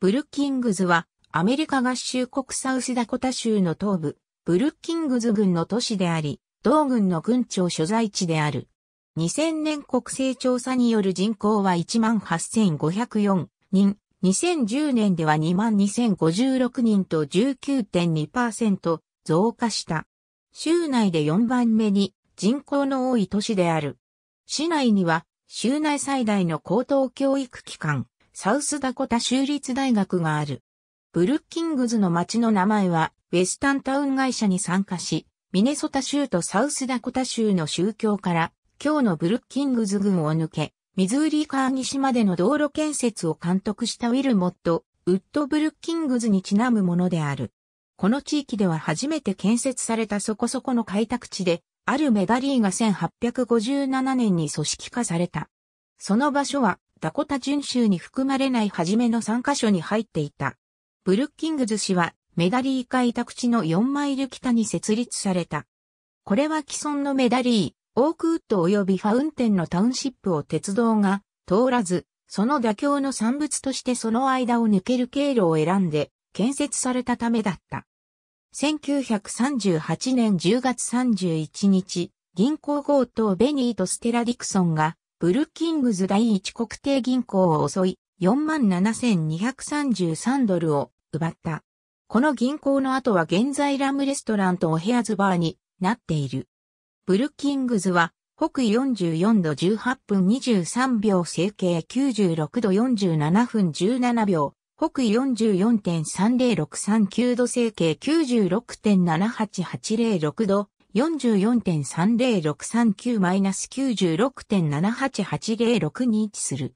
ブルッキングズはアメリカ合衆国サウスダコタ州の東部、ブルッキングズ郡の都市であり、同郡の郡庁所在地である。2000年国勢調査による人口は18,504人、2010年では22,056人と19.2%増加した。州内で4番目に人口の多い都市である。市内には州内最大の高等教育機関、サウスダコタ州立大学がある。ブルッキングズの町の名前は、ウェスタンタウン会社に参加し、ミネソタ州とサウスダコタ州の宗教から、今日のブルッキングズ群を抜け、ミズーリー川西までの道路建設を監督したウィルモット、ウッドブルッキングズにちなむものである。この地域では初めて建設されたそこそこの開拓地で、あるメガリーが1857年に組織化された。その場所はダコタ巡州に含まれない初めの3カ所に入っていた。ブルッキングズ氏はメダリー開拓地の4マイル北に設立された。これは既存のメダリー、オークウッド及びファウンテンのタウンシップを鉄道が通らず、その妥協の産物としてその間を抜ける経路を選んで建設されたためだった。1938年10月31日、銀行強盗ベニーとステラ・ディクソンがブルッキングズ第一国定銀行を襲い、47,233ドルを奪った。この銀行の後は現在ラムレストランとお部屋ズバーになっている。ブルッキングズは北緯44度18分23秒整形96度47分17秒、北緯44.30639度整形96.78806度、44.30639-96.78806に位置する。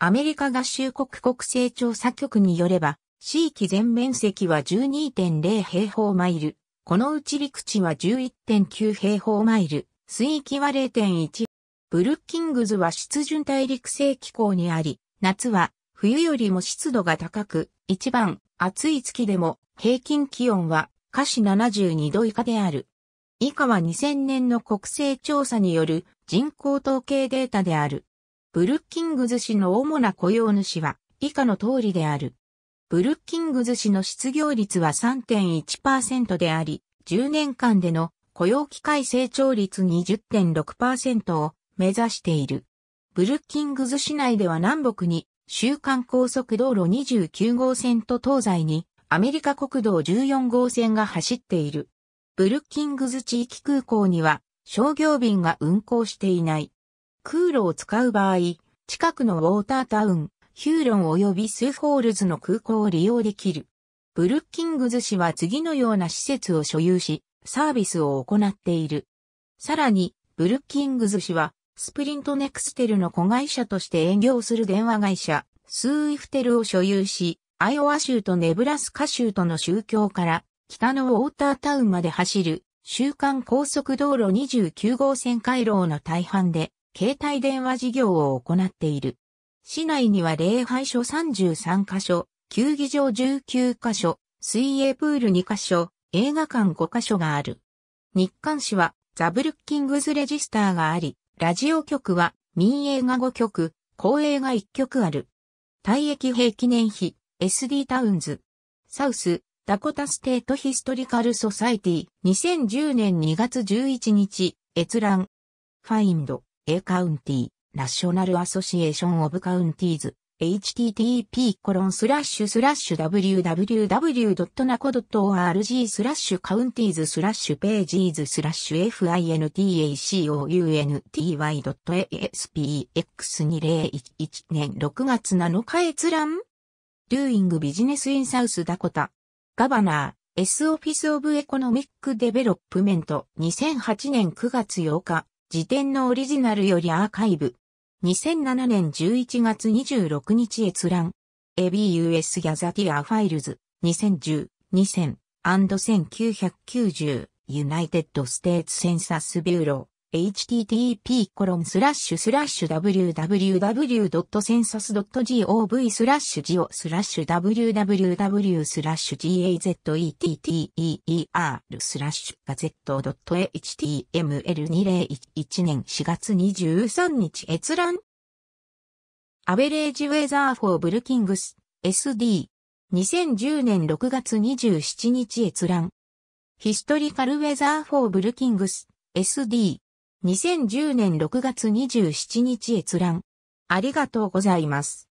アメリカ合衆国国勢調査局によれば、地域全面積は12.0平方マイル。このうち陸地は11.9平方マイル、水域は0.1。ブルッキングズは湿潤大陸性気候にあり、夏は冬よりも湿度が高く、一番暑い月でも平均気温は下肢72度以下である。以下は2000年の国勢調査による人口統計データである。ブルッキングズ市の主な雇用主は以下の通りである。ブルッキングズ市の失業率は3.1%であり、10年間での雇用機会成長率20.6%を目指している。ブルッキングズ市内では南北に週間高速道路29号線と東西にアメリカ国道14号線が走っている。ブルッキングズ地域空港には商業便が運航していない。空路を使う場合、近くのウォータータウン、ヒューロン及びスーフールズの空港を利用できる。ブルッキングズ市は次のような施設を所有し、サービスを行っている。さらに、ブルッキングズ市は、スプリントネクステルの子会社として営業する電話会社、スーイフテルを所有し、アイオワ州とネブラスカ州との宗教から北のウォータータウンまで走る、週間高速道路29号線回廊の大半で、携帯電話事業を行っている。市内には礼拝所33カ所、球技場19カ所、水泳プール2カ所、映画館5カ所がある。日刊誌はザ・ブルッキングズ・レジスターがあり、ラジオ局は民営が5局、公営が1局ある。退役兵記念碑、SD タウンズ、サウス、ダコタステートヒストリカルソサイティ、2010年2月11日、閲覧。ファインド、A カウンティ、ナショナルアソシエーションオブカウンティーズ、http コロンスラッシュスラッシュ www.naco.org スラッシュカウンティーズスラッシュページーズスラッシュ fintacounty.aspx2011 年6月7日閲覧 Doing Business in South Dakota ガバナー、S オフィスオブエコノミックデベロップメント2008年9月8日、時点のオリジナルよりアーカイブ。2007年11月26日閲覧。ABUS ギャザティアファイルズ2010、2000、1990、ユナイテッドステーツセンサスビューロ u http://www.census.gov スラッシュジオスラッシュ www スラッシュ gazetteer スラッシュガ .html2011 年4月23日閲覧アベレージウェザーフォーブルキングス SD 2010年6月27日閲覧ヒストリカルウェザーフォーブルキングス SD 2010年6月27日閲覧。ありがとうございます。